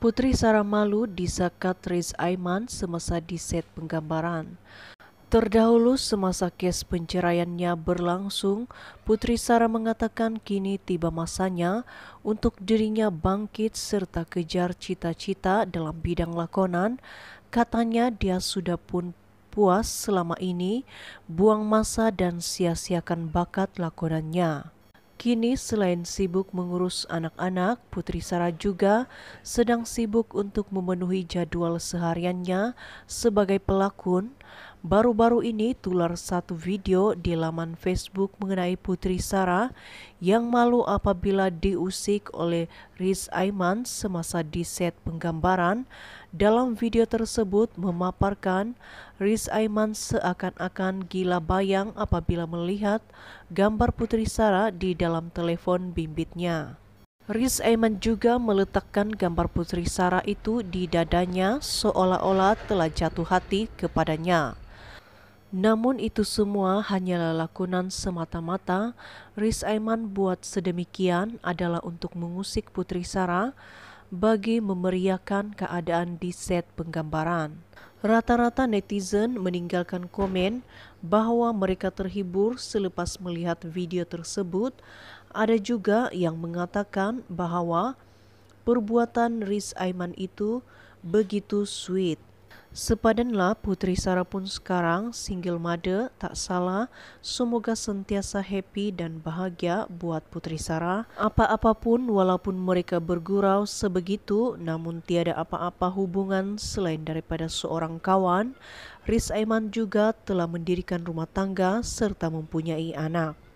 Putri Sarah malu disakat Riz Aiman semasa di set penggambaran. Terdahulu semasa kes penceraiannya berlangsung, Putri Sarah mengatakan kini tiba masanya untuk dirinya bangkit serta kejar cita-cita dalam bidang lakonan. Katanya dia sudah pun puas selama ini, buang masa dan sia-siakan bakat lakonannya. Kini selain sibuk mengurus anak-anak, Putri Sarah juga sedang sibuk untuk memenuhi jadwal sehariannya sebagai pelakon Baru-baru ini tular satu video di laman Facebook mengenai Putri Sarah yang malu apabila diusik oleh Riz Aiman semasa di set penggambaran. Dalam video tersebut memaparkan Riz Aiman seakan-akan gila bayang apabila melihat gambar Putri Sarah di dalam telepon bimbitnya. Riz Aiman juga meletakkan gambar Putri Sarah itu di dadanya seolah-olah telah jatuh hati kepadanya. Namun itu semua hanyalah lakonan semata-mata. Riz Aiman buat sedemikian adalah untuk mengusik Putri Sarah bagi memeriahkan keadaan di set penggambaran. Rata-rata netizen meninggalkan komen bahwa mereka terhibur selepas melihat video tersebut. Ada juga yang mengatakan bahwa perbuatan Riz Aiman itu begitu sweet. Sepadanlah Putri Sarah pun sekarang single mother tak salah. Semoga sentiasa happy dan bahagia buat Putri Sarah. Apa-apapun walaupun mereka bergurau sebegitu namun tiada apa-apa hubungan selain daripada seorang kawan. Riz Aiman juga telah mendirikan rumah tangga serta mempunyai anak.